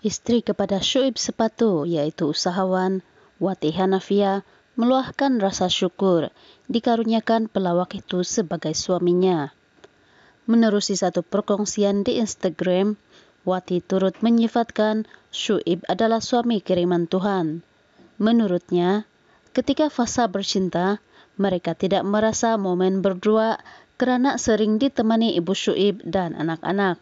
Istri kepada Syuib Sepatu iaitu usahawan Wati Hanafia meluahkan rasa syukur dikaruniakan pelawak itu sebagai suaminya. Menerusi satu perkongsian di Instagram, Wati turut menyifatkan Syuib adalah suami kiriman Tuhan. Menurutnya, ketika fasa bercinta, mereka tidak merasa momen berdua kerana sering ditemani ibu Syuib dan anak-anak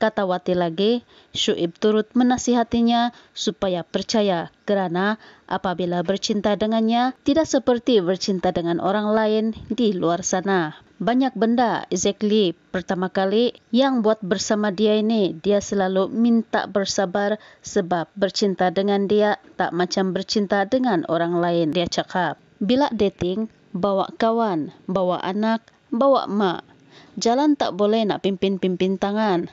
kata Wati lagi, Syuib turut menasihatinya supaya percaya kerana apabila bercinta dengannya, tidak seperti bercinta dengan orang lain di luar sana. Banyak benda Ezekli pertama kali yang buat bersama dia ini, dia selalu minta bersabar sebab bercinta dengan dia tak macam bercinta dengan orang lain, dia cakap. Bila dating, bawa kawan, bawa anak, bawa mak. Jalan tak boleh nak pimpin-pimpin tangan,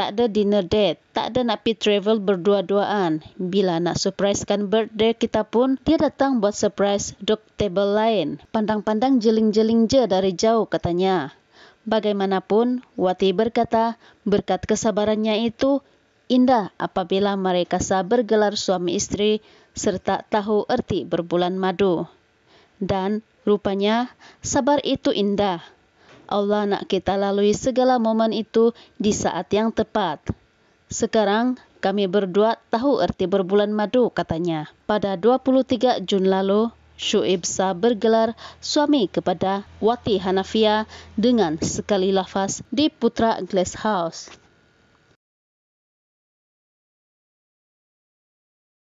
tak ada dinner date, tak ada nak pergi travel berdua-duaan. Bila nak surprisekan birthday kita pun, dia datang buat surprise duduk table lain. Pandang-pandang jeling-jeling je dari jauh katanya. Bagaimanapun, Wati berkata, berkat kesabarannya itu indah apabila mereka sabar gelar suami istri serta tahu erti berbulan madu. Dan rupanya sabar itu indah. Allah nak kita lalui segala momen itu di saat yang tepat. Sekarang, kami berdua tahu erti berbulan madu, katanya. Pada 23 Jun lalu, Shu'ib Sah bergelar suami kepada Wati Hanafia dengan sekali lafaz di Putra Glass House.